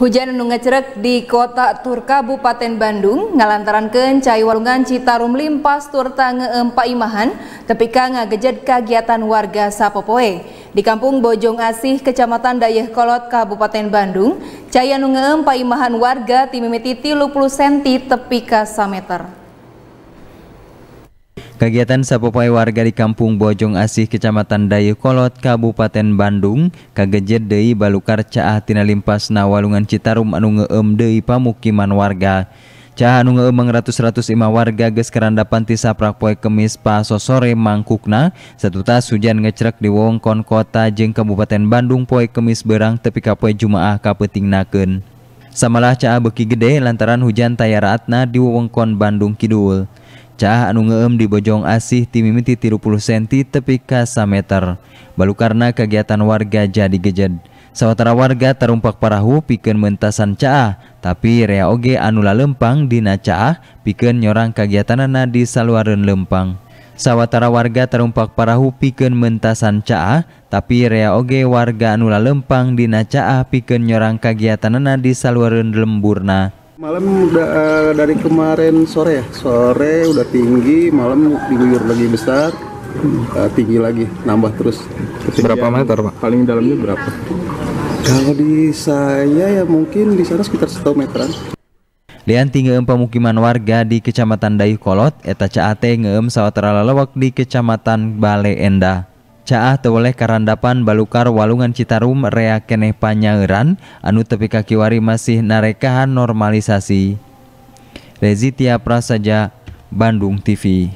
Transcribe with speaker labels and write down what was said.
Speaker 1: Hujan nu ngecerek di kota Turka, Kabupaten Bandung ngalantaran Cai walungan Citarum limpas tur tange empa imahan tepika ngagejet kegiatan warga Sapopoe. Di kampung Bojong Asih, Kecamatan Dayeh Kolot, Kabupaten Bandung, Cai nu ngeempa imahan warga timimiti 30 senti tepika sameter. meter.
Speaker 2: wartawan kagiatan sappopoi warga di Kampung Bojong asih Kecamatan Dayekololot Kabupaten Bandung Kageje Dei Ballukar Caah Tina limpmpasna Walungan Crummanung Mde Pamukiman warga. Cahaung 505 warga geskerandapan tisaprakpoe Kemis Pa Soosore Mangkukna satuta hujan ngecerk diwengkon Kota jeng Kabupaten Bandung Poe Kemis Berang tepi Kapoe Jumaah Kapeing Naken. Samalah Caaha beki gede lantaran hujan tayar atna di wewengkon Bandung Kidul. anungem di Bojong asih timiti 30 30 senti tepi ka meter. Balu karena kegiatan warga jadi gejad. Sawatara warga terrumpak parahu piken mentasan caah, tapi Rea Oge anula lempang dinacaah piken yorang kagiatan na di Salen Lempang. Sawatara warga terrumpak parahu piken mentasan caa, tapi Rea Oge warga anula lempang dina caah piken yorang kagiatan na di Saluen lempurna.
Speaker 3: Malam udah, uh, dari kemarin sore ya, sore udah tinggi, malam diguyur lagi besar, uh, tinggi lagi, nambah terus.
Speaker 2: Ketinggian berapa meter pak?
Speaker 3: Paling dalamnya berapa? Kalau di saya ya mungkin di sana sekitar setengah meteran.
Speaker 2: Lian tinggi pemukiman warga di Kecamatan Dayuh Kolot, eta caate ngeum sawah lalawak di Kecamatan Bale Endah. Caah teweleh karandapan balukar walungan Citarum rea keneh panyauran anu tepi kakiwari masih narekahan normalisasi. Rezitia Prasaja, Bandung TV.